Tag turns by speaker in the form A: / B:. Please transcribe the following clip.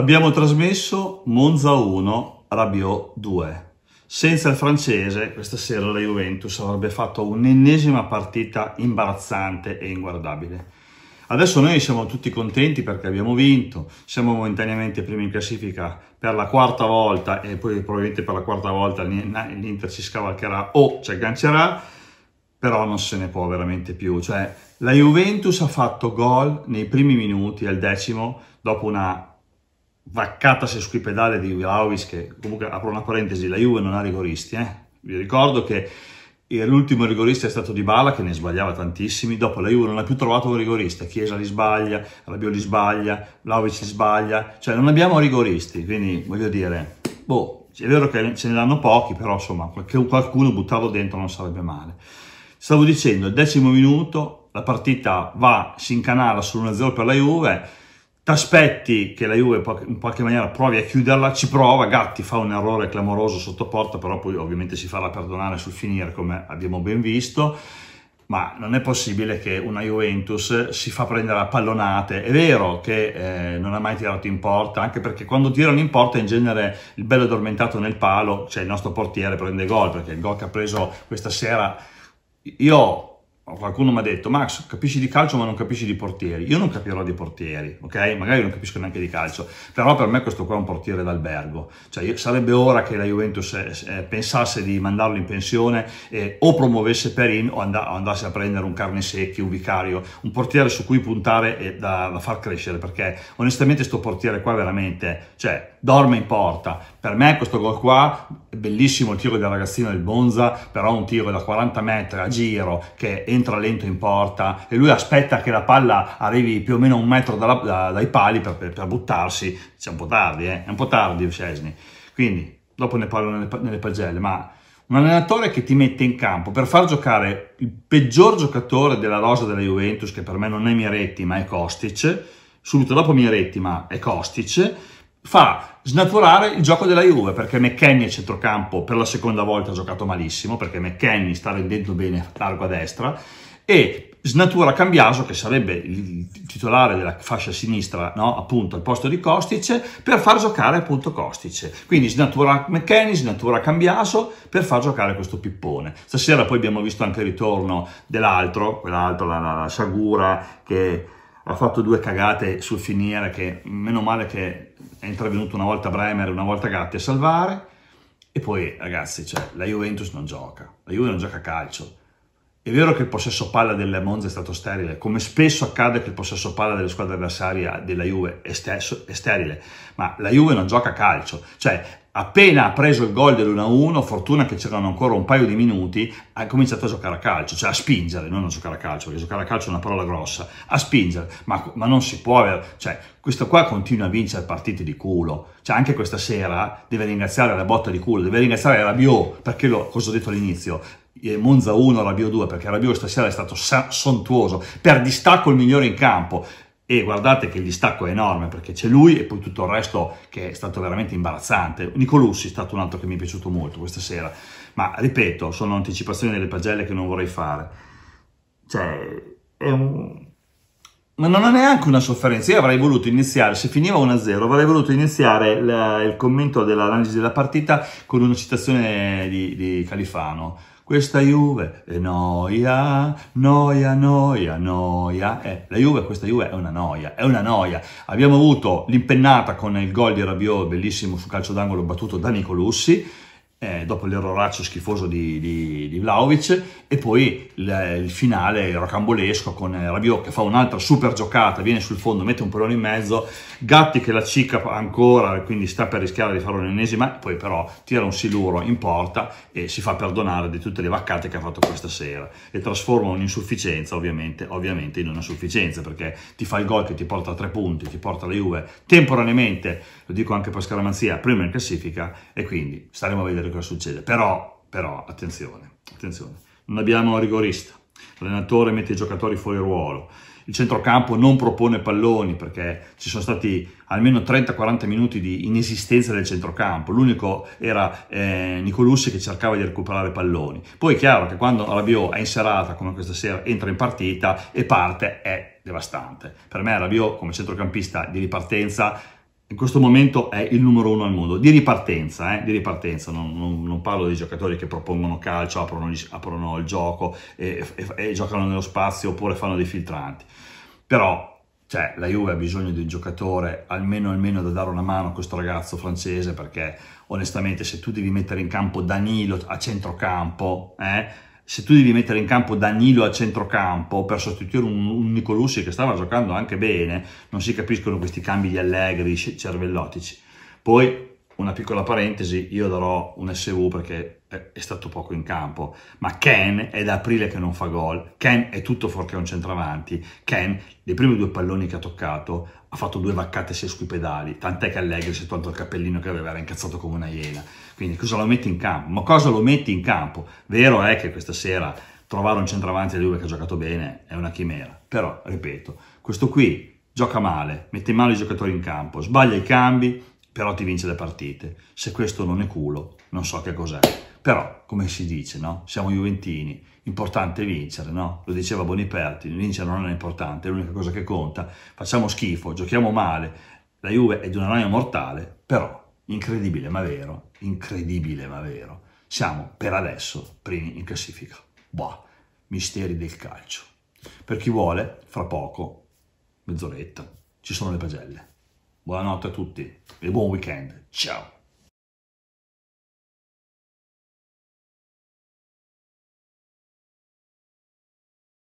A: Abbiamo trasmesso Monza 1, Rabiot 2. Senza il francese, questa sera la Juventus avrebbe fatto un'ennesima partita imbarazzante e inguardabile. Adesso noi siamo tutti contenti perché abbiamo vinto, siamo momentaneamente primi in classifica per la quarta volta e poi probabilmente per la quarta volta l'Inter ci scavalcherà o ci aggancerà, però non se ne può veramente più. Cioè, la Juventus ha fatto gol nei primi minuti, al decimo, dopo una vaccatasi sui pedali di Vlaovic, che comunque apro una parentesi, la Juve non ha rigoristi, eh? vi ricordo che l'ultimo rigorista è stato Di Bala che ne sbagliava tantissimi, dopo la Juve non ha più trovato un rigorista, Chiesa li sbaglia, Rabiot li sbaglia, Vlaovic li sbaglia, cioè non abbiamo rigoristi, quindi voglio dire, boh, è vero che ce ne danno pochi, però insomma qualcuno buttarlo dentro non sarebbe male. Stavo dicendo, il decimo minuto, la partita va, si incanala sull'1-0 per la Juve, ti aspetti che la Juve in qualche maniera provi a chiuderla, ci prova, Gatti fa un errore clamoroso sotto porta, però poi ovviamente si farà perdonare sul finire come abbiamo ben visto, ma non è possibile che una Juventus si fa prendere a pallonate, è vero che eh, non ha mai tirato in porta, anche perché quando tirano in porta in genere il bello addormentato nel palo, cioè il nostro portiere prende gol, perché il gol che ha preso questa sera, io qualcuno mi ha detto Max capisci di calcio ma non capisci di portieri io non capirò di portieri ok magari non capisco neanche di calcio però per me questo qua è un portiere d'albergo cioè sarebbe ora che la Juventus eh, eh, pensasse di mandarlo in pensione e o promuovesse Perin o, andasse a prendere un carne secchi un vicario un portiere su cui puntare e da, da far crescere perché onestamente sto portiere qua veramente cioè dorme in porta per me questo gol qua è bellissimo il tiro del ragazzino del Bonza però un tiro da 40 metri a giro che entra entra lento in porta e lui aspetta che la palla arrivi più o meno un metro dalla, da, dai pali per, per, per buttarsi, c'è un po' tardi, eh? è un po' tardi Cesni. Quindi, dopo ne parlo nelle, nelle pagelle, ma un allenatore che ti mette in campo per far giocare il peggior giocatore della rosa della Juventus, che per me non è Miretti ma è Kostic, subito dopo Miretti ma è Kostic, fa snaturare il gioco della Juve perché McKenny a centrocampo per la seconda volta ha giocato malissimo perché McKenny sta rendendo bene largo a destra e snatura Cambiaso che sarebbe il titolare della fascia sinistra no? appunto al posto di Costice per far giocare appunto Costice quindi snatura McKenny, snatura Cambiaso per far giocare questo pippone stasera poi abbiamo visto anche il ritorno dell'altro quell'altro la, la, la Sagura che ha fatto due cagate sul finire che meno male che è intervenuto una volta Bremer e una volta Gatti a salvare e poi ragazzi cioè, la Juventus non gioca, la Juve non gioca a calcio è vero che il possesso palla del Monza è stato sterile, come spesso accade che il possesso palla delle squadre avversarie della Juve è, stesso, è sterile, ma la Juve non gioca a calcio, cioè appena ha preso il gol dell'1-1, fortuna che c'erano ancora un paio di minuti, ha cominciato a giocare a calcio, cioè a spingere, non a giocare a calcio, perché giocare a calcio è una parola grossa, a spingere, ma, ma non si può avere, cioè questo qua continua a vincere partite di culo, cioè anche questa sera deve ringraziare la botta di culo, deve ringraziare Rabiot, perché lo, cosa ho detto all'inizio, eh, Monza 1, Rabiot 2, perché Rabiot stasera è stato sontuoso, per distacco il migliore in campo, e guardate che il distacco è enorme perché c'è lui e poi tutto il resto che è stato veramente imbarazzante. Nicolussi è stato un altro che mi è piaciuto molto questa sera, ma ripeto, sono anticipazioni delle pagelle che non vorrei fare. Cioè, è un... Ma non è neanche una sofferenza, io avrei voluto iniziare, se finiva 1-0, avrei voluto iniziare la, il commento dell'analisi della partita con una citazione di, di Califano, questa Juve è eh, noia, noia, noia, noia. Eh, la Juve, questa Juve è una noia, è una noia. Abbiamo avuto l'impennata con il gol di Rabiot, bellissimo su calcio d'angolo battuto da Nicolussi, eh, dopo l'erroraccio schifoso di, di, di, Vlaovic e poi il, il finale rocambolesco con eh, Rabiot che fa un'altra super giocata, viene sul fondo, mette un pallone in mezzo, Gatti che la cicca ancora, quindi sta per rischiare di fare un'ennesima, poi però tira un siluro in porta e si fa perdonare di tutte le vaccate che ha fatto questa sera e trasforma un'insufficienza ovviamente, ovviamente in una sufficienza perché ti fa il gol che ti porta a tre punti, ti porta la Juve temporaneamente, lo dico anche per scaramanzia, prima in classifica e quindi staremo a vedere vedere cosa succede. Però, però attenzione, attenzione, non abbiamo rigorista, l'allenatore mette i giocatori fuori ruolo, il centrocampo non propone palloni perché ci sono stati almeno 30-40 minuti di inesistenza del centrocampo, l'unico era eh, Nicolussi che cercava di recuperare palloni. Poi è chiaro che quando Rabiot è in serata come questa sera entra in partita e parte è devastante. Per me Rabiot come centrocampista di ripartenza in questo momento è il numero uno al mondo, di ripartenza, eh? di ripartenza. Non, non, non, parlo dei giocatori che propongono calcio, aprono, aprono il gioco e, e, e, giocano nello spazio oppure fanno dei filtranti, però cioè, la Juve ha bisogno di un giocatore almeno, almeno da dare una mano a questo ragazzo francese perché onestamente se tu devi mettere in campo Danilo a centrocampo... Eh, se tu devi mettere in campo Danilo a centrocampo per sostituire un, un Nicolussi che stava giocando anche bene, non si capiscono questi cambi di allegri cervellotici. Poi, una piccola parentesi, io darò un SV perché è stato poco in campo, ma Ken è da aprile che non fa gol, Ken è tutto fuorché un centravanti, Ken dei primi due palloni che ha toccato ha fatto due vaccate sia sui pedali, tant'è che Allegri si è tolto il cappellino che aveva incazzato come una iena, quindi cosa lo metti in campo? Ma cosa lo metti in campo? Vero è che questa sera trovare un centravanti di lui che ha giocato bene è una chimera, però ripeto, questo qui gioca male, mette male i giocatori in campo, sbaglia i cambi, però ti vince le partite. Se questo non è culo, non so che cos'è. Però, come si dice, no? Siamo juventini, importante è vincere, no? Lo diceva Boniperti, vincere non è importante, è l'unica cosa che conta. Facciamo schifo, giochiamo male, la Juve è di una noia mortale, però, incredibile ma vero, incredibile ma vero, siamo per adesso primi in classifica. Boh, misteri del calcio. Per chi vuole, fra poco, mezz'oretta, ci sono le pagelle. Buonanotte a tutti e buon weekend. Ciao!